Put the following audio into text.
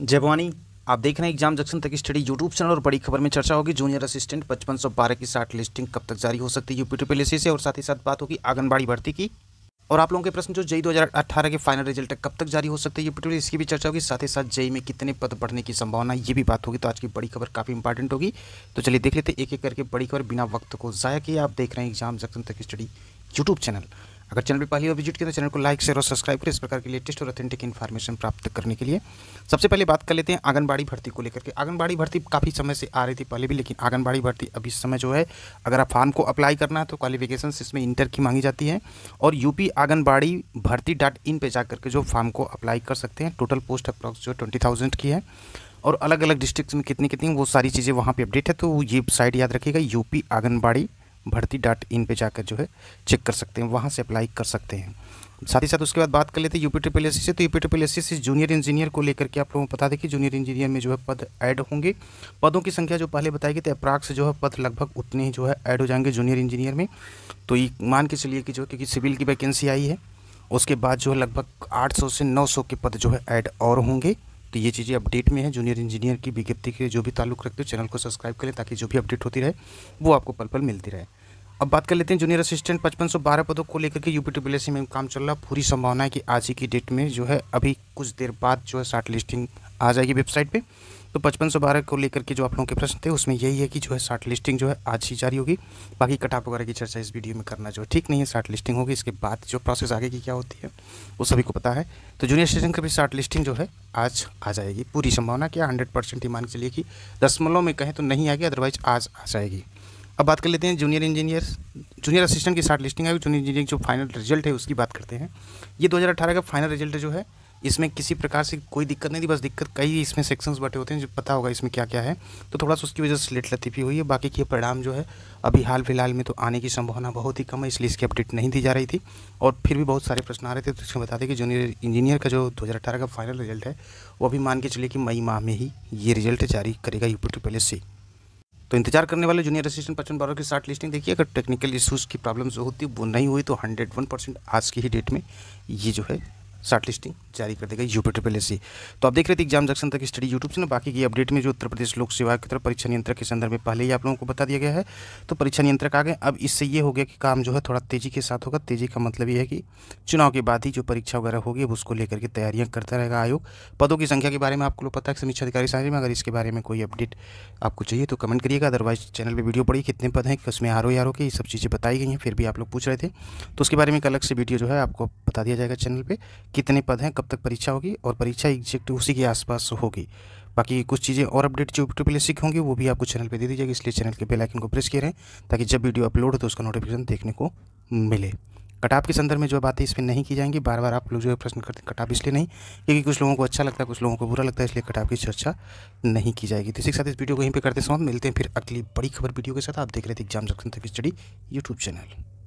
जय भवानी आप देख रहे हैं एग्जाम जंक्शन तक स्टडी यूट्यूब चैनल और बड़ी खबर में चर्चा होगी जूनियर असिस्टेंट पचपन सौ बारह की साठ लिस्टिंग कब तक जारी हो सकती है यूपी टू पी से और साथ ही साथ बात होगी आंगनबाड़ी भर्ती की और आप लोगों के प्रश्न जो जई 2018 के फाइनल रिजल्ट कब तक जारी हो सकते हैं यूपी टू इसकी भी चर्चा होगी साथ ही साथ जई में कितने पद बढ़ने की संभावना ये भी बात होगी तो आज की बड़ी खबर काफ़ी इंपॉर्टेंट होगी तो चलिए देख लेते एक एक करके बड़ी खबर बिना वक्त को ज़ाया किए आप देख रहे हैं एग्जाम जंक्शन तक स्टडी यूट्यूब चैनल अगर चैनल पर पहली बार विजिट किया तो चैनल को लाइक शेयर और सब्सक्राइब करें इस प्रकार के लेटेस्ट और ऑथेंटिक इन्फॉर्मेशन प्राप्त करने के लिए सबसे पहले बात कर लेते हैं आंगनबाड़ी भर्ती को लेकर के आंगनबाड़ी भर्ती काफ़ी समय से आ रही थी पहले भी लेकिन आंगनबाड़ी भर्ती अब इस समय जो है अगर आप फॉर्म को अप्लाई करना है तो क्वालिफिकेशन इसमें इंटर की मांगी जाती है और यूपी आंगनबाड़ी भर्ती डॉट इन पर जा करके जो फॉर्म को अप्लाई कर सकते हैं टोटल पोस्ट अप्रॉक्स जो ट्वेंटी की है और अलग अलग डिस्ट्रिक्ट में कितनी कितनी वो सारी चीज़ें वहाँ पर अपडेट है तो ये साइट याद रखिएगा यूपी आंगनबाड़ी भर्ती डॉट इन पर जाकर जो है चेक कर सकते हैं वहाँ से अप्लाई कर सकते हैं साथ ही साथ उसके बाद बात कर लेते हैं यूपी ट्रिपल एस से तो यूपी ट्रिपल एस से जूनियर इंजीनियर को लेकर के आप लोगों को बता दें कि जूनियर इंजीनियर में जो है पद ऐड होंगे पदों की संख्या जो पहले बताई गई थी अप्राक्स जो है पद लगभग उतने ही जो है ऐड हो जाएंगे जूनियर इंजीनियर में तो ये मान के चलिए कि जो क्योंकि सिविल की वैकेंसी आई है उसके बाद जो है लगभग सौ से सौ के पद जो है ऐड और होंगे तो ये चीज़ें अपडेट में है जूनियर इंजीनियर की विज्ञप्ति के जो भी ताल्लुक रखते हो चैनल को सब्सक्राइब करें ताकि जो भी अपडेट होती रहे वो आपको पल पल मिलती रहे अब बात कर लेते हैं जूनियर असिस्टेंट पचपन सौ बारह पदों को लेकर के यूपी टीपीएलसी में काम चल रहा पूरी संभावना है कि आज ही की डेट में जो है अभी कुछ देर बाद जो है शार्ट लिस्टिंग आ जाएगी वेबसाइट पे तो पचपन सौ बारह को लेकर के जो आप लोगों के प्रश्न थे उसमें यही है कि जो है शार्ट लिस्टिंग जो है आज ही जारी होगी बाकी कटाप वगैरह की चर्चा इस वीडियो में करना जो है ठीक नहीं है शार्ट लिस्टिंग होगी इसके बाद जो प्रोसेस आगे की क्या होती है वो सभी को पता है तो जूनियर असिस्टेंट का भी शार्ट लिस्टिंग जो है आज आ जाएगी पूरी संभावना क्या हंड्रेड परसेंट ही मान के लिए कि दसमलव में कहें तो नहीं आएगी अदरवाइज आज आ जाएगी अब बात कर लेते हैं जूनियर इंजीनियर जूनियर असिस्टेंट की शार्ट लिस्टिंग आई जूनियर इंजीनियर जो फाइनल रिजल्ट है उसकी बात करते हैं ये 2018 का फाइनल रिजल्ट जो है इसमें किसी प्रकार से कोई दिक्कत नहीं थी बस दिक्कत कई इसमें सेक्शंस बटे होते हैं जो पता होगा इसमें क्या क्या है तो थोड़ा सा उसकी वजह से लेट लतीफ़ी हुई है बाकी के परिणाम जो है अभी हाल फिलहाल में तो आने की संभावना बहुत ही कम है इसलिए इसकी अपडेट नहीं दी जा रही थी और फिर भी बहुत सारे प्रश्न आ रहे थे तो इसमें बता दें कि जूनियर इंजीनियर का जो दो का फाइनल रिजल्ट है वो अभी मान के चले कि मई माह में ही ये रिजल्ट जारी करेगा यूपी टू पैलेस से तो इंतजार करने वाले जूनियर असिस्टेंट पचपन बारह की शार्ट लिस्टिंग देखिए अगर टेक्निकल इश्यूज़ की प्रॉब्लम जो होती वो नहीं हुई तो हंड्रेड वन परसेंट आज की ही डेट में ये जो है शार्ट लिस्टिंग जारी कर देगा यूपी पहले से तो आप देख रहे थे एग्जाम जंक्शन तक स्टडी यूट्यूब ना बाकी की अपडेट में जो उत्तर प्रदेश लोक सेवा की तरफ परीक्षा नियंत्रक के संदर्भ में पहले ही आप लोगों को बता दिया गया है तो परीक्षा नियंत्रक आ गए अब इससे ये हो गया कि काम जो है थोड़ा तेज़ी के साथ होगा तेज़ी का मतलब ये है कि चुनाव के बाद ही जो परीक्षा वगैरह होगी उसको लेकर के तैयारियाँ करता रहेगा आयोग पदों की संख्या के बारे में आपको लोग पता है समीक्षा अधिकारी साझे में अगर इसके बारे में कोई अपडेट आपको चाहिए तो कमेंट करिएगा अदरवाइज चैनल पर वीडियो पड़ी कितने पद हैं किसमें आर ओ के ये सब चीज़ें बताई गई हैं फिर भी आप लोग पूछ रहे थे तो उसके बारे में एक अलग से वीडियो जो है आपको बता दिया जाएगा चैनल पर कितने पद हैं कब तब तक परीक्षा होगी और परीक्षा एग्जैक्ट उसी के आसपास होगी बाकी कुछ चीज़ें और अपडेट जो यूट्यूब पे सीख होंगी वो भी आपको चैनल पे दे दी जाएगी इसलिए चैनल के बेल आइकन को प्रेस किए रहें ताकि जब वीडियो अपलोड हो तो उसका नोटिफिकेशन देखने को मिले कटाप के संदर्भ में जो बातें इसमें नहीं की जाएंगी बार बार आप लोग जो है प्रश्न करते हैं कटाप इसलिए नहीं क्योंकि कुछ लोगों को अच्छा लगता है कुछ लोगों को बुरा लगता है इसलिए कटाप की चर्चा नहीं की जाएगी तो इसी के साथ इस वीडियो को यहीं पर करते समाप्त मिलते हैं फिर अगली बड़ी खबर वीडियो के साथ आप देख रहे थे एग्जाम जंक्शन तक स्टडी यूट्यूब चैनल